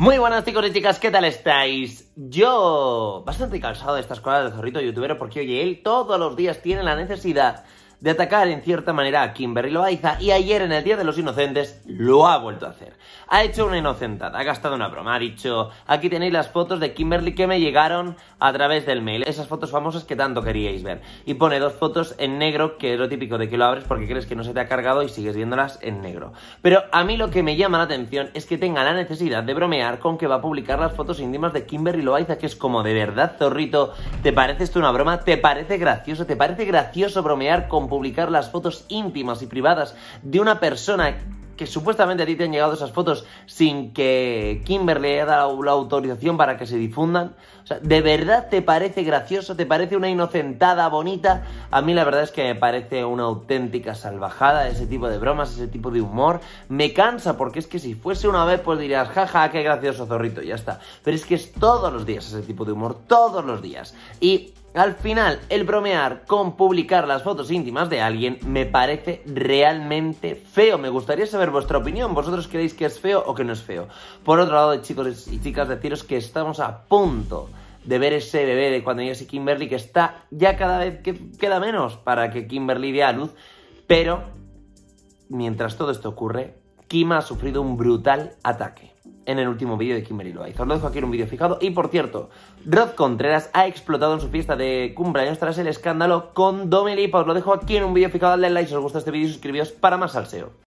Muy buenas y chicos chicas, ¿qué tal estáis? Yo, bastante cansado de estas escuela de zorrito youtuber, porque oye, él todos los días tiene la necesidad de atacar en cierta manera a Kimberly Loaiza y ayer en el Día de los Inocentes lo ha vuelto a hacer. Ha hecho una inocentad ha gastado una broma, ha dicho, aquí tenéis las fotos de Kimberly que me llegaron a través del mail, esas fotos famosas que tanto queríais ver. Y pone dos fotos en negro, que es lo típico de que lo abres porque crees que no se te ha cargado y sigues viéndolas en negro. Pero a mí lo que me llama la atención es que tenga la necesidad de bromear con que va a publicar las fotos íntimas de Kimberly Loaiza, que es como de verdad, zorrito, ¿te parece esto una broma? ¿Te parece gracioso? ¿Te parece gracioso bromear con publicar las fotos íntimas y privadas de una persona que supuestamente a ti te han llegado esas fotos sin que Kimberly haya dado la autorización para que se difundan. O sea, ¿de verdad te parece gracioso? ¿Te parece una inocentada bonita? A mí la verdad es que me parece una auténtica salvajada ese tipo de bromas, ese tipo de humor. Me cansa porque es que si fuese una vez pues dirías, jaja, qué gracioso zorrito, ya está. Pero es que es todos los días ese tipo de humor, todos los días. Y al final, el bromear con publicar las fotos íntimas de alguien me parece realmente feo. Me gustaría saber vuestra opinión. ¿Vosotros creéis que es feo o que no es feo? Por otro lado, chicos y chicas, deciros que estamos a punto de ver ese bebé de cuando yo y Kimberly que está ya cada vez que queda menos para que Kimberly dé a luz. Pero, mientras todo esto ocurre, Kim ha sufrido un brutal ataque en el último vídeo de Kimberly Loaiza. Os lo dejo aquí en un vídeo fijado. Y por cierto, Rod Contreras ha explotado en su fiesta de cumpleaños tras el escándalo con Domelipa. Os lo dejo aquí en un vídeo fijado. dale like si os gusta este vídeo y suscribíos para más salseo.